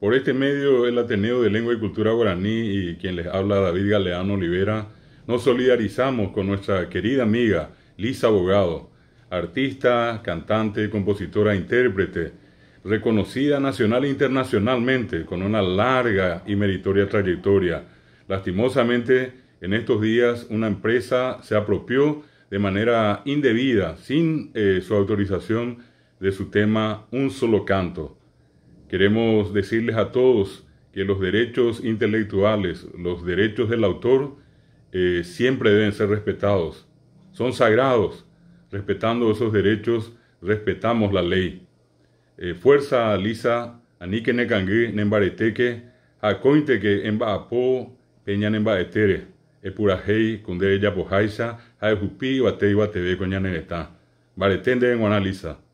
Por este medio, el Ateneo de Lengua y Cultura Guaraní y quien les habla David Galeano Olivera, nos solidarizamos con nuestra querida amiga Lisa Abogado, artista, cantante, compositora, intérprete, reconocida nacional e internacionalmente con una larga y meritoria trayectoria. Lastimosamente, en estos días una empresa se apropió de manera indebida, sin eh, su autorización, de su tema Un solo canto. Queremos decirles a todos que los derechos intelectuales, los derechos del autor, eh, siempre deben ser respetados. Son sagrados. Respetando esos derechos, respetamos la ley. Eh, fuerza, Lisa, Anique Nembareteke, Nembareteque, Acointeque, Embaapo, Peña Nembaetere, Epurajei, Cundere Yapojaisa, Jaejupi, Batei, Batebe, Coñanenetá. Baretende en Guanalisa.